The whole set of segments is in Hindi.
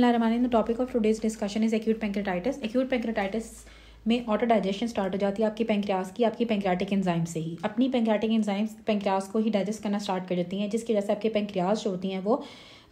बिस्मिल्लाहमान the topic of today's discussion is acute pancreatitis acute pancreatitis में ऑटो डाइजेशन स्टार्ट हो जाती है आपकी पेंक्रियास की आपकी पेंक्रियाटिक एंजाइम से ही अपनी पेंक्रियाटिक एंजाइम्स पेंक्रियास को ही डाइजेस्ट करना स्टार्ट कर देती हैं जिसकी वजह से आपके पेंक्रियास जो होती हैं वो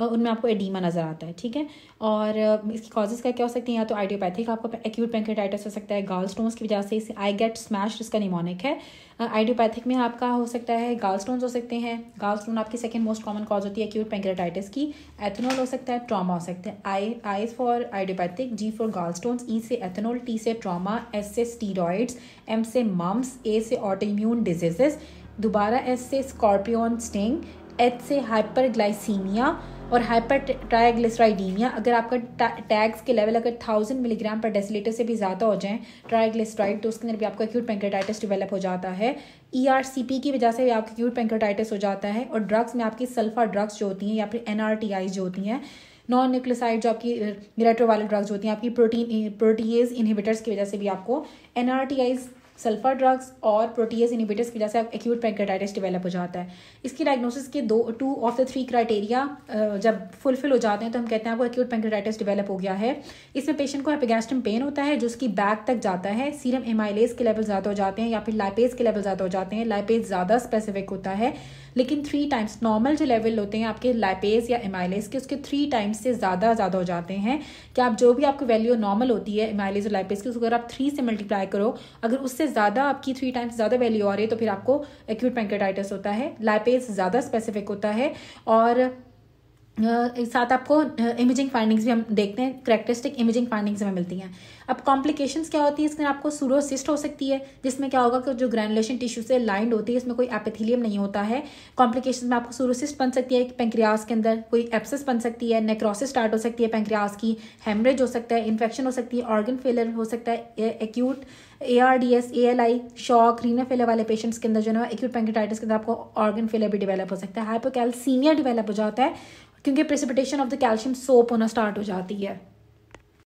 उनमें आपको एडीमा नज़र आता है ठीक है और इसकी कॉजेज़ का क्या हो सकती है या तो आइडियोपैथिक आपको एक्यूट पेंकेटाइटिस हो सकता है गाल स्टोन्स की वजह से आई गेट स्मैश इसका निमोनिक है आइडियोपैथिक में आपका हो सकता है गाल स्टोन्स हो सकते हैं गाल स्टोन आपकी सेकेंड मोस्ट कॉमन कॉज होती है एक्यूट पेंकेटाइटिस की एथेनॉल हो सकता है ट्रामा हो सकता है I I for idiopathic G for gall stones E से एथेनॉल टी से ट्रामा एस से स्टीरॉइड्स एम से मम्स ए से इम्यून डिजीजेस दोबारा एस से स्कॉर्पियन स्टिंग एच से हाइपरग्लाइसीमिया और हाइपर ट्राइग्लिसराइडीमिया अगर आपका टैग्स के लेवल अगर थाउजेंड मिलीग्राम पर डेसिलेटर से भी ज़्यादा हो जाए ट्राइग्लिसराइड तो उसके अंदर भी आपका एक्यूट पेंक्रेटाइटिस डिवेलप हो जाता है ई आर सी पी की वजह से भी आपका एक्यूट पेंक्रेटाइटिस हो जाता है और ड्रग्स में आपकी सल्फा ड्रग्स जो होती हैं या फिर एन टी आईज जो होती हैं नॉन न्यूक्लिसाइड जो आपकी रेट्रोवायरल ड्रग्स होती हैं आपकी प्रोटीन प्रोटीज इनहिबिटर्स की वजह से भी आपको N T Is sulphur drugs और प्रोटीज इनिबेटर्स की वजह से एक्यूट पैंक्रेटाइटिस डेवलप हो जाता है इसकी डायग्नोसिस के दो two of the three criteria जब फुलफिल हो जाते हैं तो हम कहते हैं आपको एक्यूट पैंक्रेटाइटिस डेवलप हो गया है इसमें पेशेंट को एपिगैस्टम पेन होता है जो उसकी बैक तक जाता है सीरम एमाइलेज के लेवल ज़्यादा हो जाते हैं या फिर लाइपेज के लेवल ज़्यादा हो जाते हैं लाइपेज ज़्यादा स्पेसिफिक होता है लेकिन थ्री टाइम्स नॉर्मल जो लेवल होते हैं आपके लाइपेज या एमाइलेज के उसके थ्री टाइम्स से ज़्यादा ज़्यादा हो जाते हैं कि आप जो भी आपकी वैल्यू नॉर्मल होती है एमाइलेज और लाइपेज की उसको अगर आप थ्री से मल्टीप्लाई करो अगर उससे ज़्यादा आपकी थ्री टाइम्स ज़्यादा वैल्यू आ रही है तो फिर आपको एक्यूट पैंकेटाइटिस होता है लाइपेज ज़्यादा स्पेसिफिक होता है और साथ आपको इमेजिंग फाइंडिंग्स भी हम देखते हैं करेक्टरिस्टिक इमेजिंग फाइंडिंग्स हमें मिलती हैं अब कॉम्प्लिकेशंस क्या होती है इसमें आपको सूरोसिस्ट हो सकती है जिसमें क्या होगा कि जो ग्रैनुलेशन टिश्यू से लाइंड होती है इसमें कोई एपिथिलियम नहीं होता है कॉम्प्लिकेशन में आपको सूरोसिस्ट बन सकती है पेंक्रियास के अंदर कोई एप्सिस बन सकती है नेक्रोसिस स्टार्ट हो सकती है पेंक्रियास की हेमरेज हो सकता है इन्फेक्शन हो सकती है ऑर्गन फेलियर हो सकता है acute A R D S A L I shock renal failure वाले पेशेंट्स के अंदर जो है एक्यूट पेंक्रियाटाइटिस के अंदर आपको ऑर्गन फेलर भी डेवलप हो सकता है हाइपोकैल्सीमिया डेवलप हो जाता है क्योंकि precipitation of the calcium soap होना स्टार्ट हो जाती है